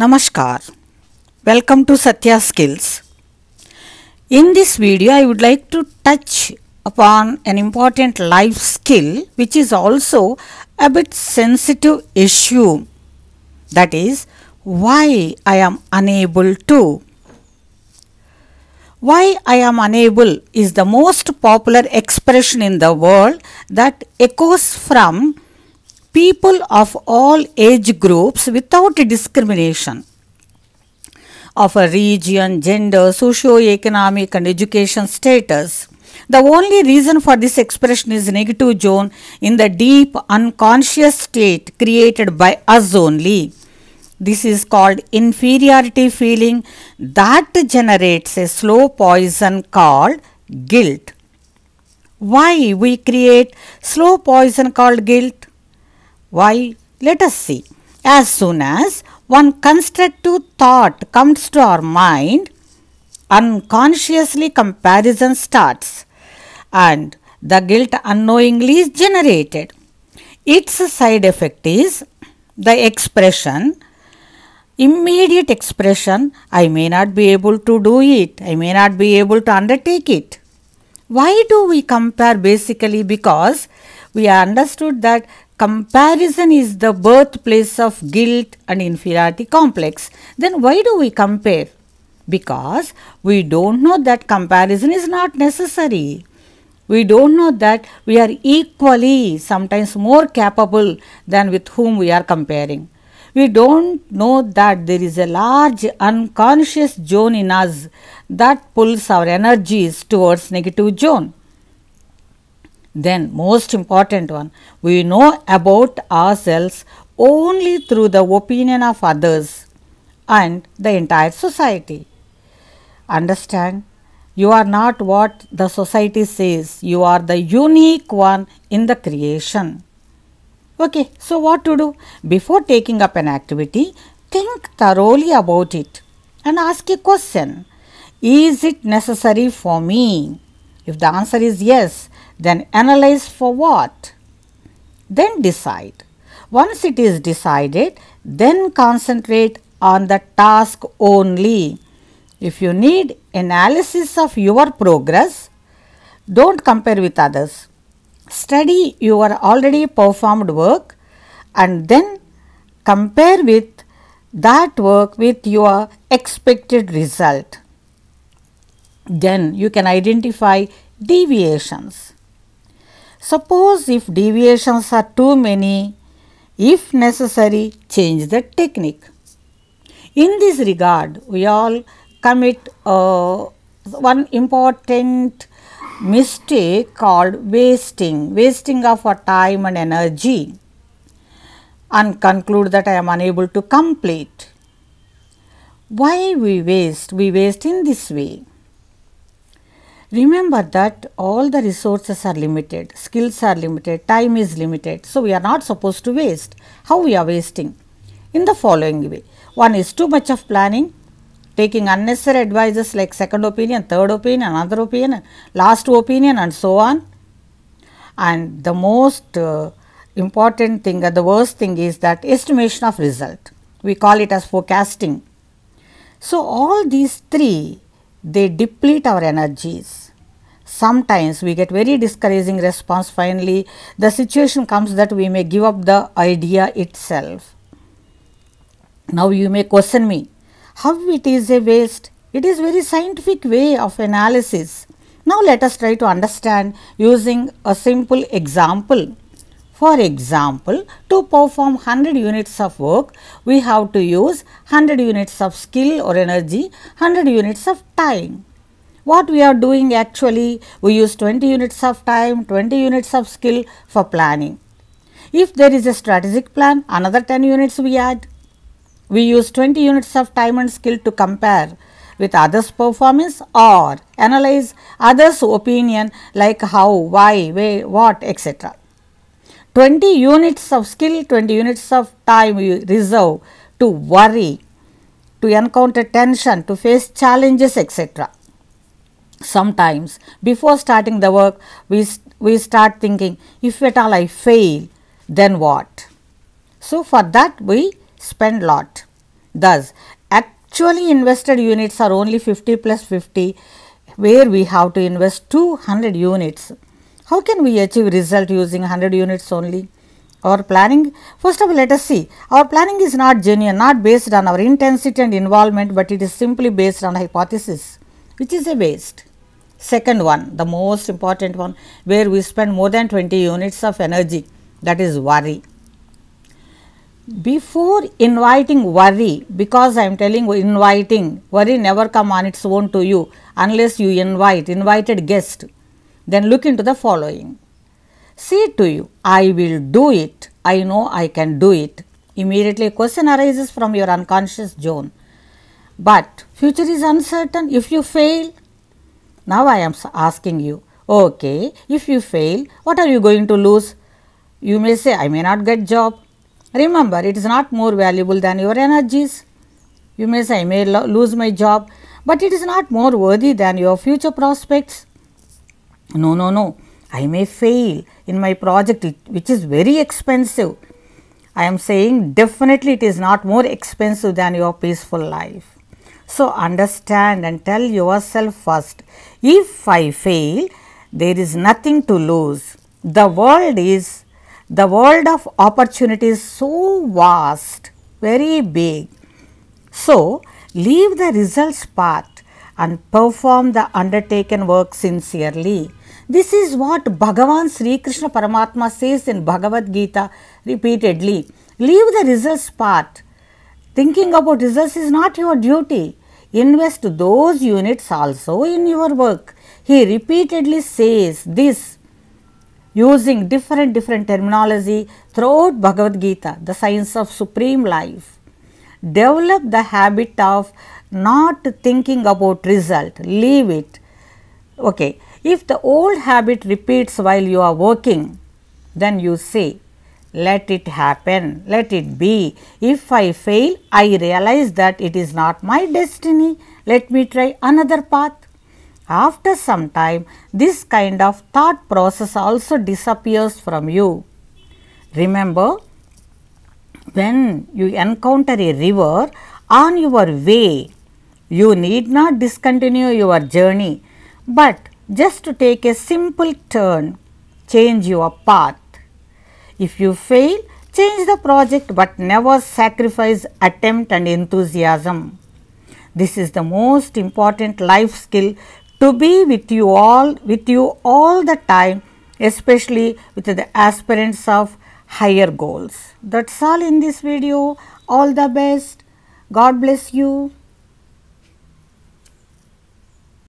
Namaskar. Welcome to Satya Skills. In this video, I would like to touch upon an important life skill which is also a bit sensitive issue. That is, why I am unable to. Why I am unable is the most popular expression in the world that echoes from people of all age groups without discrimination of a region, gender, socio-economic and education status. The only reason for this expression is negative zone in the deep unconscious state created by us only. This is called inferiority feeling that generates a slow poison called guilt. Why we create slow poison called guilt? Why? Let us see. As soon as one constructive thought comes to our mind, unconsciously comparison starts and the guilt unknowingly is generated. Its side effect is the expression, immediate expression, I may not be able to do it, I may not be able to undertake it. Why do we compare? Basically, because we understood that comparison is the birthplace of guilt and inferiority complex, then why do we compare? Because we don't know that comparison is not necessary. We don't know that we are equally, sometimes more capable than with whom we are comparing. We don't know that there is a large unconscious zone in us that pulls our energies towards negative zone then most important one, we know about ourselves only through the opinion of others and the entire society. Understand, you are not what the society says, you are the unique one in the creation. Okay, so what to do? Before taking up an activity, think thoroughly about it and ask a question Is it necessary for me? If the answer is yes, then analyze for what? Then decide. Once it is decided, then concentrate on the task only. If you need analysis of your progress, don't compare with others. Study your already performed work and then compare with that work with your expected result. Then you can identify deviations. Suppose if deviations are too many, if necessary, change the technique. In this regard, we all commit uh, one important mistake called wasting, wasting of our time and energy and conclude that I am unable to complete. Why we waste? We waste in this way. Remember that all the resources are limited, skills are limited, time is limited. So we are not supposed to waste. How we are wasting? In the following way. One is too much of planning, taking unnecessary advices like second opinion, third opinion, another opinion, last opinion and so on. And the most uh, important thing or the worst thing is that estimation of result. We call it as forecasting. So all these three they deplete our energies. Sometimes we get very discouraging response finally the situation comes that we may give up the idea itself. Now you may question me, how it is a waste? It is very scientific way of analysis. Now let us try to understand using a simple example for example, to perform 100 units of work, we have to use 100 units of skill or energy, 100 units of time. What we are doing actually, we use 20 units of time, 20 units of skill for planning. If there is a strategic plan, another 10 units we add. We use 20 units of time and skill to compare with others performance or analyze others opinion like how, why, where, what etc. 20 units of skill, 20 units of time you reserve to worry, to encounter tension, to face challenges, etc. Sometimes, before starting the work, we, we start thinking, if at all I fail, then what? So, for that we spend lot. Thus, actually invested units are only 50 plus 50 where we have to invest 200 units how can we achieve result using 100 units only? Our planning, first of all let us see, our planning is not genuine, not based on our intensity and involvement, but it is simply based on hypothesis, which is a waste. Second one, the most important one, where we spend more than 20 units of energy, that is worry. Before inviting worry, because I am telling you, inviting, worry never come on its own to you unless you invite, invited guest then look into the following. Say to you, I will do it. I know I can do it. Immediately a question arises from your unconscious zone. But future is uncertain. If you fail, now I am asking you, okay, if you fail, what are you going to lose? You may say, I may not get job. Remember, it is not more valuable than your energies. You may say, I may lo- lose my job, but it is not more worthy than your future prospects. No, no, no, I may fail in my project which is very expensive. I am saying definitely it is not more expensive than your peaceful life. So, understand and tell yourself first if I fail, there is nothing to lose. The world is the world of opportunities so vast, very big. So, leave the results part and perform the undertaken work sincerely. This is what Bhagavan Sri Krishna Paramatma says in Bhagavad Gita repeatedly. Leave the results part. Thinking about results is not your duty. Invest those units also in your work. He repeatedly says this using different different terminology throughout Bhagavad Gita, the science of supreme life. Develop the habit of not thinking about result, leave it. Okay. If the old habit repeats while you are working, then you say, let it happen, let it be. If I fail, I realize that it is not my destiny. Let me try another path. After some time, this kind of thought process also disappears from you. Remember, when you encounter a river on your way, you need not discontinue your journey, but just to take a simple turn, change your path. If you fail, change the project but never sacrifice attempt and enthusiasm. This is the most important life skill to be with you all with you all the time especially with the aspirants of higher goals. That's all in this video. All the best. God bless you.